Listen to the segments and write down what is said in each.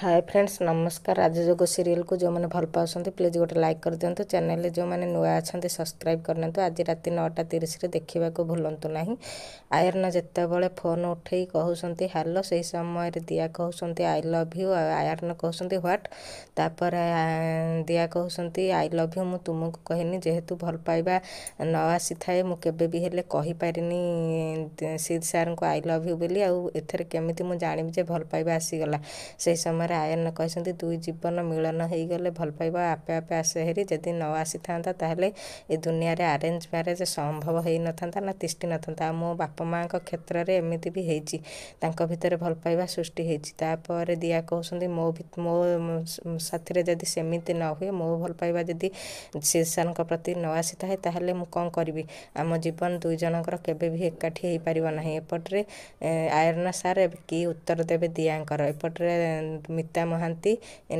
ହାଏ friends ନମସ୍କାର ରାଜଯୋଗ ସିରିଏଲ୍କୁ ଯେଉଁମାନେ ଭଲ ପାଉଛନ୍ତି ପ୍ଲିଜ୍ ଗୋଟେ ଲାଇକ୍ କରିଦିଅନ୍ତୁ ଚ୍ୟାନେଲ୍ରେ ଯେଉଁମାନେ ନୂଆ ଅଛନ୍ତି ସବସ୍କ୍ରାଇବ୍ କରିନିଅନ୍ତୁ ଆଜି ରାତି ନଅଟା ତିରିଶରେ ଦେଖିବାକୁ ଭୁଲନ୍ତୁ ନାହିଁ ଆୟର୍ନ ଯେତେବେଳେ ଫୋନ୍ ଉଠେଇ କହୁଛନ୍ତି ହ୍ୟାଲୋ ସେହି ସମୟରେ ଦିଆ କହୁଛନ୍ତି ଆଇ ଲଭ୍ ୟୁ ଆୟର୍ନ କହୁଛନ୍ତି ହ୍ୱାଟ୍ ତାପରେ ଦିଆ କହୁଛନ୍ତି ଆଇ ଲଭ୍ ୟୁ ମୁଁ ତୁମକୁ କହିନି ଯେହେତୁ ଭଲ ପାଇବା ନ ଆସିଥାଏ ମୁଁ କେବେ ବି ହେଲେ କହିପାରିନି ସିଦ୍ ସାର୍ଙ୍କୁ ଆଇ ଲଭ୍ ୟୁ ବୋଲି ଆଉ ଏଥିରେ କେମିତି ମୁଁ ଜାଣିବି ଯେ ଭଲ ପାଇବା ଆସିଗଲା ସେହି ସମୟରେ ଭାବରେ ଆୟନ କହିଛନ୍ତି ଦୁଇ ଜୀବନ ମିଳନ ହୋଇଗଲେ ଭଲ ପାଇବା ଆପେ ଆପେ ଆସେ ହେରି ଯଦି ନ ଆସିଥାନ୍ତା ତାହେଲେ ଏ ଦୁନିଆରେ ଆରେଞ୍ଜ ମ୍ୟାରେଜ ସମ୍ଭବ ହେଇନଥାନ୍ତା ନା ତିଷ୍ଠି ନଥାନ୍ତା ଆଉ ମୋ ବାପା ମାଆଙ୍କ କ୍ଷେତ୍ରରେ ଏମିତି ବି ହେଇଛି ତାଙ୍କ ଭିତରେ ଭଲ ପାଇବା ସୃଷ୍ଟି ହୋଇଛି ତାପରେ ଦିଆ କହୁଛନ୍ତି ମୋ ମୋ ସାଥିରେ ଯଦି ସେମିତି ନ ହୁଏ ମୋ ଭଲ ପାଇବା ଯଦି ସେ ସାର୍ଙ୍କ ପ୍ରତି ନ ଆସିଥାଏ ତାହେଲେ ମୁଁ କ'ଣ କରିବି ଆମ ଜୀବନ ଦୁଇ ଜଣଙ୍କର କେବେ ବି ଏକାଠି ହେଇପାରିବ ନାହିଁ ଏପଟରେ ଆୟର୍ନା ସାର୍ କି ଉତ୍ତର ଦେବେ ଦିଆଙ୍କର ଏପଟରେ ମିତା ମହାନ୍ତି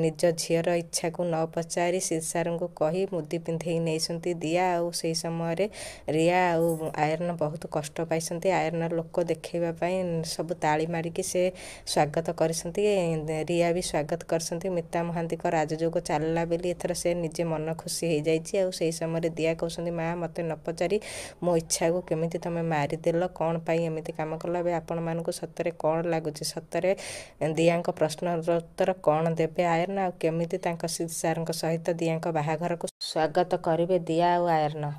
ନିଜ ଝିଅର ଇଚ୍ଛାକୁ ନ ପଚାରି ସିଲସାରଙ୍କୁ କହି ମୁଦି ପିନ୍ଧେଇ ନେଇଛନ୍ତି ଦିଆ ଆଉ ସେହି ସମୟରେ ରିୟା ଆଉ ଆୟରନ ବହୁତ କଷ୍ଟ ପାଇଛନ୍ତି ଆୟରନ ଲୋକ ଦେଖେଇବା ପାଇଁ ସବୁ ତାଳି ମାରିକି ସେ ସ୍ୱାଗତ କରିଛନ୍ତି ରିୟା ବି ସ୍ୱାଗତ କରିଛନ୍ତି ମିତା ମହାନ୍ତିଙ୍କ ରାଜଯୋଗ ଚାଲିଲା ବୋଲି ଏଥର ସେ ନିଜେ ମନ ଖୁସି ହେଇଯାଇଛି ଆଉ ସେହି ସମୟରେ ଦିଆ କହୁଛନ୍ତି ମାଆ ମୋତେ ନ ପଚାରି ମୋ ଇଚ୍ଛାକୁ କେମିତି ତୁମେ ମାରିଦେଲ କ'ଣ ପାଇଁ ଏମିତି କାମ କଲ ଏବେ ଆପଣମାନଙ୍କୁ ସତରେ କ'ଣ ଲାଗୁଛି ସତରେ ଦିଆଙ୍କ ପ୍ରଶ୍ନର ଉତ୍ତର କ'ଣ ଦେବେ ଆୟର୍ନ ଆଉ କେମିତି ତାଙ୍କ ସିଦ୍ଧ ସାର୍ଙ୍କ ସହିତ ଦିଆଙ୍କ ବାହାଘରକୁ ସ୍ୱାଗତ କରିବେ ଦିଆ ଆଉ ଆୟର୍ନ